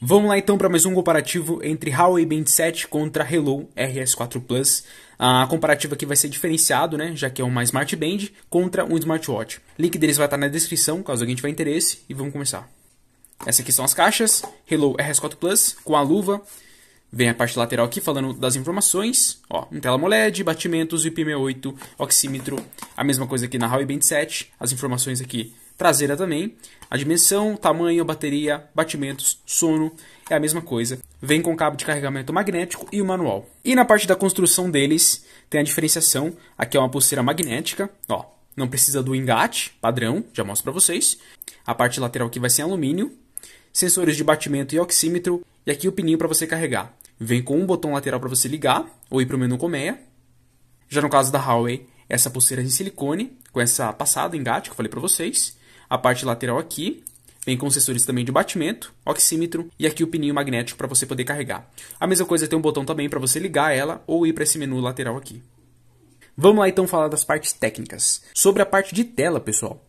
Vamos lá então para mais um comparativo entre Huawei Band 7 contra Hello RS4 Plus. A comparativa aqui vai ser diferenciado, né, já que é uma Smart Band contra um smartwatch. Link deles vai estar na descrição, caso alguém tiver interesse, e vamos começar. Essas aqui são as caixas, Hello RS4 Plus com a luva. Vem a parte lateral aqui falando das informações, ó, um tela AMOLED, batimentos, IP68, oxímetro, a mesma coisa aqui na Huawei Band 7, as informações aqui traseira também. A dimensão, tamanho, bateria, batimentos, sono, é a mesma coisa. Vem com cabo de carregamento magnético e o manual. E na parte da construção deles, tem a diferenciação. Aqui é uma pulseira magnética, ó, não precisa do engate padrão, já mostro para vocês. A parte lateral aqui vai ser alumínio. Sensores de batimento e oxímetro. E aqui o pininho para você carregar. Vem com um botão lateral para você ligar ou ir para o menu colmeia. Já no caso da Huawei, essa pulseira de silicone, com essa passada engate que eu falei para vocês a parte lateral aqui, Vem com sensores também de batimento, oxímetro e aqui o pininho magnético para você poder carregar. A mesma coisa tem um botão também para você ligar ela ou ir para esse menu lateral aqui. Vamos lá então falar das partes técnicas. Sobre a parte de tela, pessoal.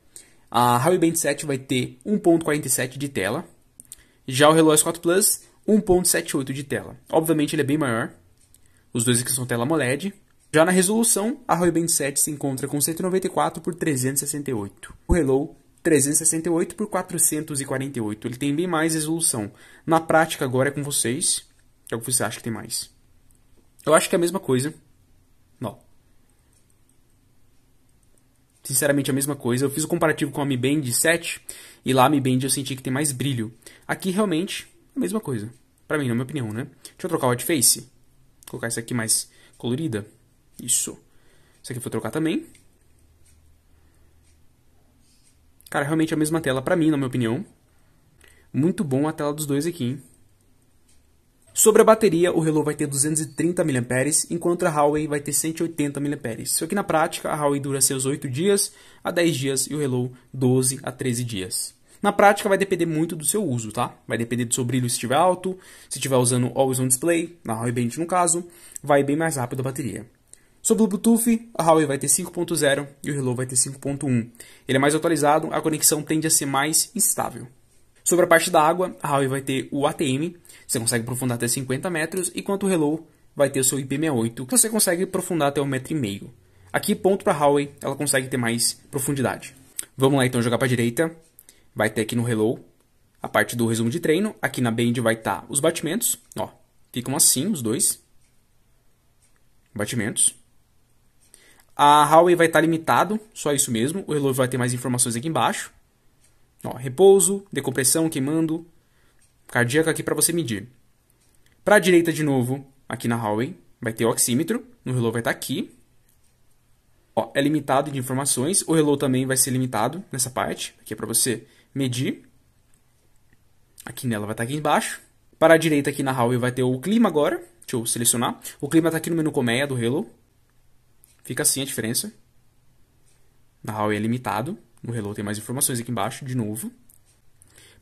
A Huawei Band 7 vai ter 1.47 de tela. Já o Hello S4 Plus, 1.78 de tela. Obviamente ele é bem maior. Os dois aqui são tela AMOLED. Já na resolução, a Huawei Band 7 se encontra com 194 por 368. O Hello 368 por 448. Ele tem bem mais resolução. Na prática, agora é com vocês. É o é que você acha que tem mais? Eu acho que é a mesma coisa. Não. Sinceramente, é a mesma coisa. Eu fiz o comparativo com a Mi Band 7 e lá a Mi Band eu senti que tem mais brilho. Aqui, realmente, é a mesma coisa. Pra mim, na minha opinião, né? Deixa eu trocar o Face. colocar essa aqui mais colorida. Isso. Isso aqui eu vou trocar também. Cara, realmente é a mesma tela para mim, na minha opinião. Muito bom a tela dos dois aqui, hein? Sobre a bateria, o Hello vai ter 230 mAh, enquanto a Huawei vai ter 180 mAh. Só que na prática, a Huawei dura seus 8 dias a 10 dias e o Hello 12 a 13 dias. Na prática vai depender muito do seu uso, tá? Vai depender do seu brilho se estiver alto, se estiver usando Always On Display, na Huawei Band no caso, vai bem mais rápido a bateria. Sobre o Bluetooth, a Huawei vai ter 5.0 e o Hello vai ter 5.1. Ele é mais atualizado, a conexão tende a ser mais estável. Sobre a parte da água, a Huawei vai ter o ATM, você consegue aprofundar até 50 metros, enquanto o Hello vai ter o seu IP68, que você consegue aprofundar até 1,5 metro. Aqui, ponto para a Huawei, ela consegue ter mais profundidade. Vamos lá então jogar para a direita, vai ter aqui no Hello a parte do resumo de treino, aqui na Band vai estar tá os batimentos, ó, ficam assim os dois, batimentos, a Huawei vai estar tá limitado, só isso mesmo. O relógio vai ter mais informações aqui embaixo. Ó, repouso, decompressão, queimando, cardíaca aqui para você medir. Para a direita de novo, aqui na Huawei, vai ter o oxímetro. O relógio vai estar tá aqui. Ó, é limitado de informações. O relógio também vai ser limitado nessa parte. Aqui é para você medir. Aqui nela vai estar tá aqui embaixo. Para a direita aqui na Huawei vai ter o clima agora. Deixa eu selecionar. O clima está aqui no menu colmeia do Hello. Fica assim a diferença. Na RAW é limitado. No Hello tem mais informações aqui embaixo, de novo.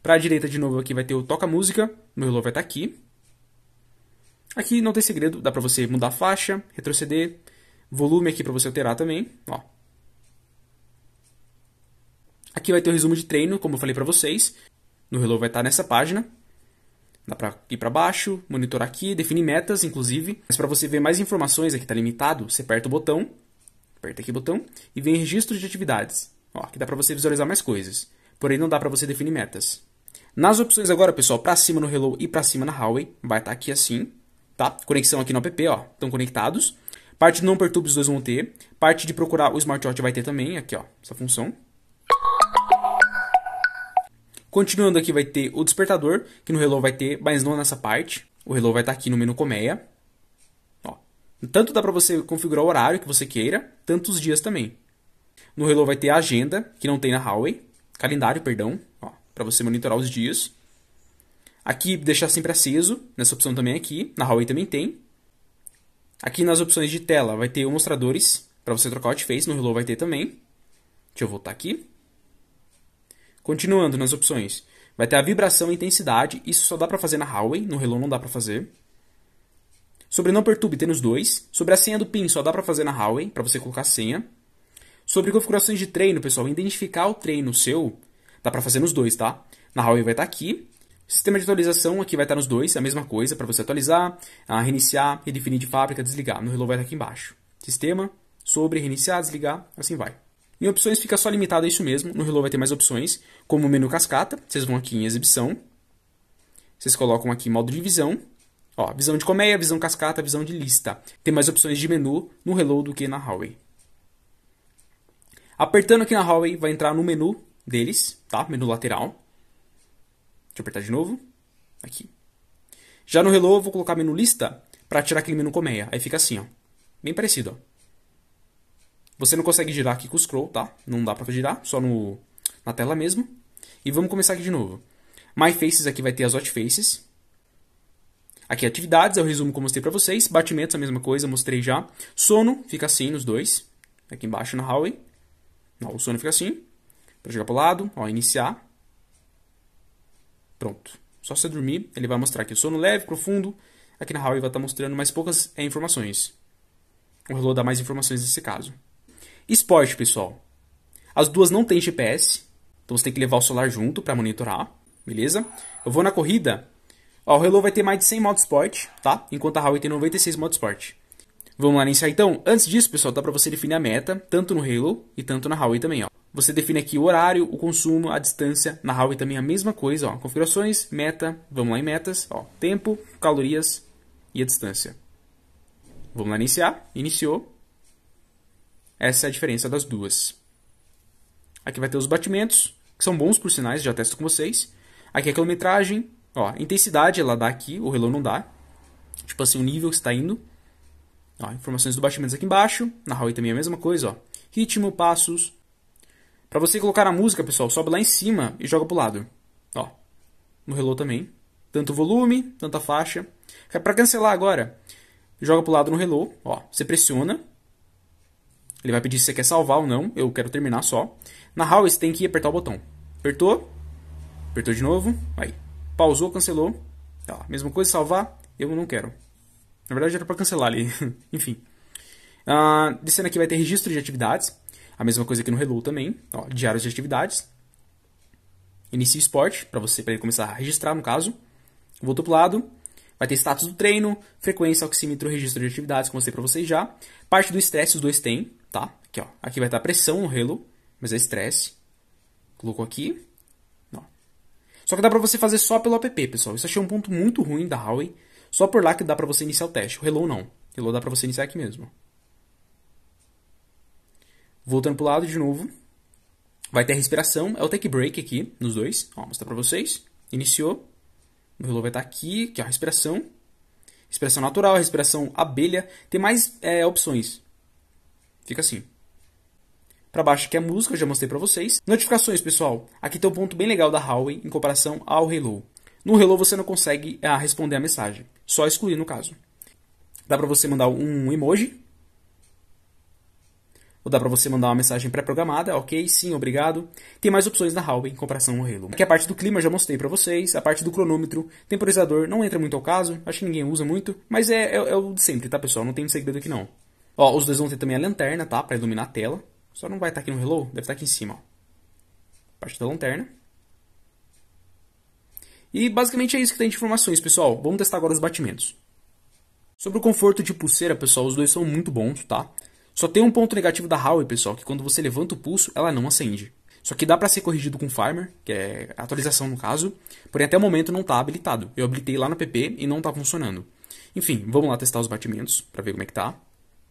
Para a direita, de novo, aqui vai ter o Toca Música. No Hello vai estar tá aqui. Aqui não tem segredo, dá para você mudar a faixa, retroceder. Volume aqui para você alterar também. Ó. Aqui vai ter o resumo de treino, como eu falei para vocês. No Hello vai estar tá nessa página. Dá para ir para baixo, monitorar aqui, definir metas, inclusive. Mas para você ver mais informações, aqui é está limitado, você aperta o botão, aperta aqui o botão, e vem registro de atividades. Ó, aqui dá para você visualizar mais coisas. Porém, não dá para você definir metas. Nas opções agora, pessoal, para cima no Hello e para cima na Huawei, vai estar tá aqui assim, tá? Conexão aqui no app, ó, estão conectados. Parte não perturbe os dois vão ter. Parte de procurar o smartwatch vai ter também, aqui ó, essa função. Continuando aqui vai ter o despertador, que no Hello vai ter, mas não nessa parte. O Hello vai estar tá aqui no menu colmeia. Ó. Tanto dá para você configurar o horário que você queira, tantos dias também. No Hello vai ter a agenda, que não tem na Huawei. Calendário, perdão, para você monitorar os dias. Aqui, deixar sempre aceso, nessa opção também aqui. Na Huawei também tem. Aqui nas opções de tela vai ter mostradores para você trocar o face, no Hello vai ter também. Deixa eu voltar aqui. Continuando nas opções, vai ter a vibração e intensidade, isso só dá para fazer na Huawei, no Hello não dá para fazer. Sobre não perturbe tem nos dois. Sobre a senha do PIN só dá para fazer na Huawei, para você colocar a senha. Sobre configurações de treino, pessoal, identificar o treino seu, dá para fazer nos dois, tá? Na Huawei vai estar tá aqui. Sistema de atualização aqui vai estar tá nos dois, é a mesma coisa para você atualizar, ah, reiniciar, redefinir de fábrica, desligar. No Hello vai estar tá aqui embaixo. Sistema, sobre, reiniciar, desligar, assim vai. Em opções fica só limitado a isso mesmo. No Hello vai ter mais opções, como o menu cascata. Vocês vão aqui em exibição. Vocês colocam aqui modo de visão. Ó, visão de colmeia, visão cascata, visão de lista. Tem mais opções de menu no Hello do que na Huawei. Apertando aqui na Huawei, vai entrar no menu deles, tá? Menu lateral. Deixa eu apertar de novo. Aqui. Já no Hello, eu vou colocar menu lista para tirar aquele menu colmeia. Aí fica assim, ó. Bem parecido, ó. Você não consegue girar aqui com o scroll, tá? Não dá pra girar, só no, na tela mesmo. E vamos começar aqui de novo. My Faces aqui vai ter as Hot Faces. Aqui atividades, eu resumo como mostrei pra vocês. Batimentos, a mesma coisa, mostrei já. Sono, fica assim nos dois. Aqui embaixo na hallway. Não, o sono fica assim. Pra jogar pro lado, ó, iniciar. Pronto. Só você dormir, ele vai mostrar aqui o sono leve, profundo. Aqui na hallway vai estar tá mostrando mais poucas é, informações. O relô dá mais informações nesse caso. Esporte, pessoal. As duas não têm GPS, então você tem que levar o celular junto para monitorar, beleza? Eu vou na corrida. Ó, o Hello vai ter mais de 100 modos esporte, tá? Enquanto a Huawei tem 96 modos esporte. Vamos lá iniciar então? Antes disso, pessoal, dá para você definir a meta, tanto no Halo e tanto na Huawei também, ó. Você define aqui o horário, o consumo, a distância. Na Huawei também a mesma coisa, ó. Configurações, meta, vamos lá em metas, ó. Tempo, calorias e a distância. Vamos lá iniciar. Iniciou. Essa é a diferença das duas. Aqui vai ter os batimentos, que são bons por sinais, já testo com vocês. Aqui é a quilometragem, ó, a intensidade ela dá aqui, o relô não dá. Tipo assim, o nível que está indo. Ó, informações do batimentos aqui embaixo. Na Huawei também é a mesma coisa, ó. Ritmo, passos. Para você colocar a música, pessoal, sobe lá em cima e joga pro lado. Ó. No relô também. Tanto volume, tanta faixa. Para cancelar agora, joga pro lado no relô ó. Você pressiona ele vai pedir se você quer salvar ou não. Eu quero terminar só. Na house você tem que apertar o botão. Apertou. Apertou de novo. Aí. Pausou, cancelou. Tá. Mesma coisa, salvar. Eu não quero. Na verdade era para cancelar ali. Enfim. Uh, descendo aqui vai ter registro de atividades. A mesma coisa aqui no Hello também. Ó, diários de atividades. Inicia o esporte, para você pra ele começar a registrar, no caso. Voltou pro lado. Vai ter status do treino, frequência, oxímetro, registro de atividades, como eu mostrei para vocês já. Parte do estresse, os dois têm tá? Aqui, ó. Aqui vai estar pressão no relo, mas é estresse. Colocou aqui. Ó. Só que dá para você fazer só pelo app, pessoal. Isso achei um ponto muito ruim da Huawei. Só por lá que dá para você iniciar o teste. O Hello não. o Hello dá para você iniciar aqui mesmo. Voltando pro lado de novo. Vai ter a respiração. É o take break aqui, nos dois. Ó, mostrar para vocês. Iniciou. O Hello vai estar aqui, que é a respiração. Respiração natural, respiração abelha. Tem mais é, opções. Fica assim. Para baixo aqui a é música, eu já mostrei para vocês. Notificações, pessoal. Aqui tem um ponto bem legal da Huawei em comparação ao Hello. No Hello você não consegue ah, responder a mensagem, só excluir no caso. Dá para você mandar um emoji. Ou dá para você mandar uma mensagem pré-programada, ok, sim, obrigado. Tem mais opções na Huawei em comparação ao Halo. Aqui a parte do clima já mostrei para vocês, a parte do cronômetro, temporizador não entra muito ao caso, acho que ninguém usa muito, mas é, é, é o de sempre, tá pessoal? Não tem segredo aqui não. Ó, os dois vão ter também a lanterna, tá? Pra iluminar a tela. Só não vai estar tá aqui no Hello, deve estar tá aqui em cima, ó. Parte da lanterna. E basicamente é isso que tem de informações, pessoal. Vamos testar agora os batimentos. Sobre o conforto de pulseira, pessoal, os dois são muito bons, tá? Só tem um ponto negativo da Huawei, pessoal, que quando você levanta o pulso, ela não acende. Só que dá para ser corrigido com firmware, que é atualização no caso, porém até o momento não tá habilitado. Eu habilitei lá na PP e não tá funcionando. Enfim, vamos lá testar os batimentos para ver como é que tá.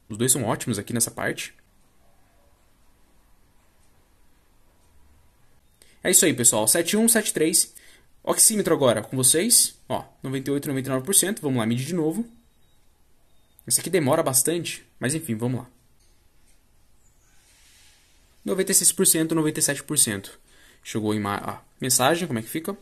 Os dois são ótimos aqui nessa parte. É isso aí, pessoal. 7173. Oxímetro agora com vocês. Ó, 98, 99%. Vamos lá, medir de novo. Esse aqui demora bastante, mas enfim, vamos lá. 96%, 97%. Chegou a ah, mensagem, como é que fica?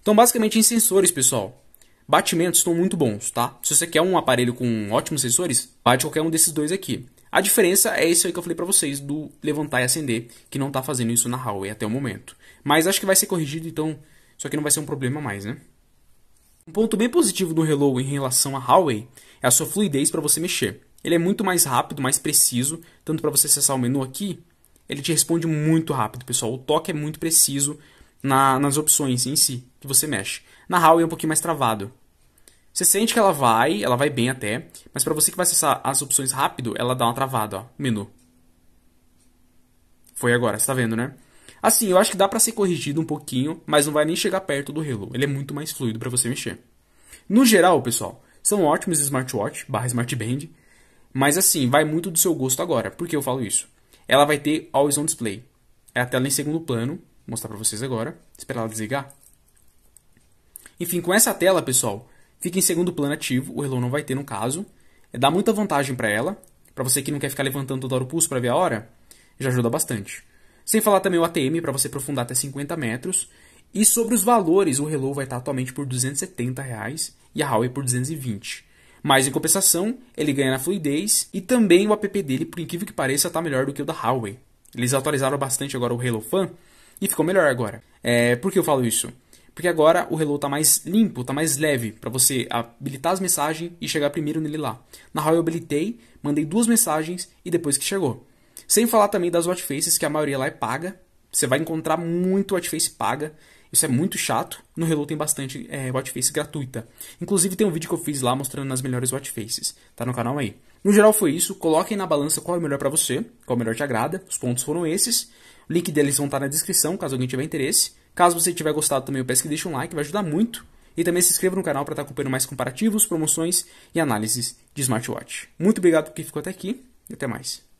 Então, basicamente em sensores, pessoal. Batimentos estão muito bons, tá? Se você quer um aparelho com ótimos sensores, bate qualquer um desses dois aqui. A diferença é isso aí que eu falei para vocês do levantar e acender, que não tá fazendo isso na Huawei até o momento. Mas acho que vai ser corrigido, então isso aqui não vai ser um problema mais, né? Um ponto bem positivo do Hello em relação à Huawei é a sua fluidez para você mexer. Ele é muito mais rápido, mais preciso, tanto para você acessar o menu aqui, ele te responde muito rápido, pessoal. O toque é muito preciso, na, nas opções em si que você mexe. Na HAL é um pouquinho mais travado. Você sente que ela vai, ela vai bem até, mas para você que vai acessar as opções rápido, ela dá uma travada, ó, menu. Foi agora, você tá vendo, né? Assim, eu acho que dá para ser corrigido um pouquinho, mas não vai nem chegar perto do Hello. Ele é muito mais fluido para você mexer. No geral, pessoal, são ótimos smartwatch barra smartband, mas assim, vai muito do seu gosto agora. Por que eu falo isso? Ela vai ter always on display. É a tela em segundo plano, Vou mostrar para vocês agora. Esperar ela desligar. Enfim, com essa tela, pessoal, fica em segundo plano ativo. O relógio não vai ter no caso. É Dá muita vantagem para ela. Para você que não quer ficar levantando toda hora o pulso para ver a hora, já ajuda bastante. Sem falar também o ATM para você aprofundar até 50 metros. E sobre os valores, o Hello vai estar atualmente por R$ 270 reais, e a Huawei por 220. Mas em compensação, ele ganha na fluidez e também o app dele, por incrível que pareça, está melhor do que o da Huawei. Eles atualizaram bastante agora o Halo Fan, e ficou melhor agora. É, por que eu falo isso? Porque agora o Hello está mais limpo, está mais leve, para você habilitar as mensagens e chegar primeiro nele lá. Na Royal eu habilitei, mandei duas mensagens e depois que chegou. Sem falar também das Faces que a maioria lá é paga. Você vai encontrar muito Face paga. Isso é muito chato. No Hello tem bastante é, watchface gratuita. Inclusive tem um vídeo que eu fiz lá mostrando as melhores watchfaces. Tá no canal aí. No geral foi isso. Coloquem na balança qual é o melhor para você, qual é o melhor te agrada. Os pontos foram esses. O link deles vão estar tá na descrição, caso alguém tiver interesse. Caso você tiver gostado também, eu peço que deixe um like, vai ajudar muito. E também se inscreva no canal para estar tá acompanhando mais comparativos, promoções e análises de smartwatch. Muito obrigado por quem ficou até aqui e até mais.